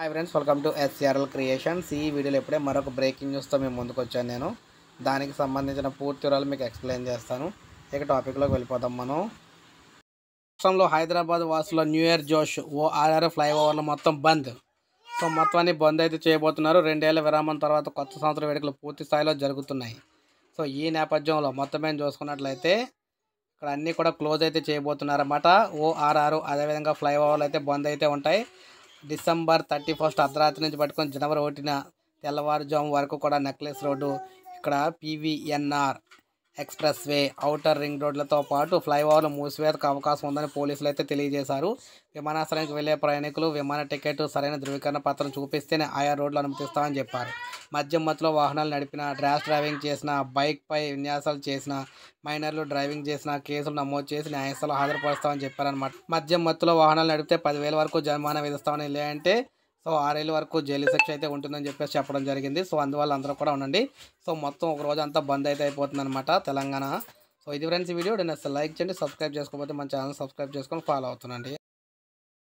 hi friends welcome to SRL creations ఈ వీడియోలో ఎప్పుడే మరొక బ్రేకింగ్ న్యూస్తో మేము ముందుకు వచ్చాను నేను దానికి సంబంధించిన పూర్తి వివరాలు మీకు ఎక్స్ప్లెయిన్ చేస్తాను ఇక టాపిక్లోకి వెళ్ళిపోతాం మనం రాష్ట్రంలో హైదరాబాద్ వాసులో న్యూ ఇయర్ జోష్ ఓఆర్ఆర్ ఫ్లైఓవర్లు మొత్తం బంద్ సో మొత్తాన్ని బంద్ అయితే చేయబోతున్నారు రెండేళ్ల విరామం తర్వాత కొత్త సంవత్సర వేడుకలు పూర్తి స్థాయిలో జరుగుతున్నాయి సో ఈ నేపథ్యంలో మొత్తం మేము చూసుకున్నట్లయితే ఇక్కడ అన్నీ కూడా క్లోజ్ అయితే చేయబోతున్నారన్నమాట ఓఆర్ఆర్ అదేవిధంగా ఫ్లైఓవర్లు అయితే బంద్ అయితే ఉంటాయి డిసెంబర్ థర్టీ ఫస్ట్ అర్ధరాత్రి నుంచి పట్టుకొని జనవరి ఒకటిన తెల్లవారుజాము వరకు కూడా నెక్లెస్ రోడ్డు ఇక్కడ PVNR expressway outer ring రోడ్లతో పాటు ఫ్లైఓవర్లు మూసివేతకు అవకాశం ఉందని పోలీసులు అయితే తెలియజేశారు విమానాశ్రయానికి వెళ్లే ప్రయాణికులు విమాన టికెట్ సరైన ధృవీకరణ పత్రం చూపిస్తేనే ఆయా రోడ్లు అనుమతిస్తామని చెప్పారు మద్యం మత్తులో వాహనాలు నడిపిన డ్రాష్ డ్రైవింగ్ చేసిన బైక్పై విన్యాసాలు చేసిన మైనర్లు డ్రైవింగ్ చేసిన కేసులు నమోదు చేసి న్యాయస్థానంలో హాజరుపరుస్తామని చెప్పారనమాట మద్యం మత్తులో వాహనాలు నడిపితే పదివేల వరకు జరిమానా విధిస్తామని లేదంటే సో ఆరేళ్ళ వరకు జైలు శిక్ష అయితే ఉంటుందని చెప్పేసి చెప్పడం జరిగింది సో అందువల్ల అందరూ కూడా ఉండండి సో మొత్తం ఒక రోజు అంతా బంద్ అయితే అయిపోతుందన్నమాట తెలంగాణ సో ఇది ఫ్రెండ్స్ వీడియో నేను లైక్ చేయండి సబ్స్క్రైబ్ చేసుకోకపోతే మన ఛానల్ సబ్స్క్రైబ్ చేసుకొని ఫాలో అవుతుందండి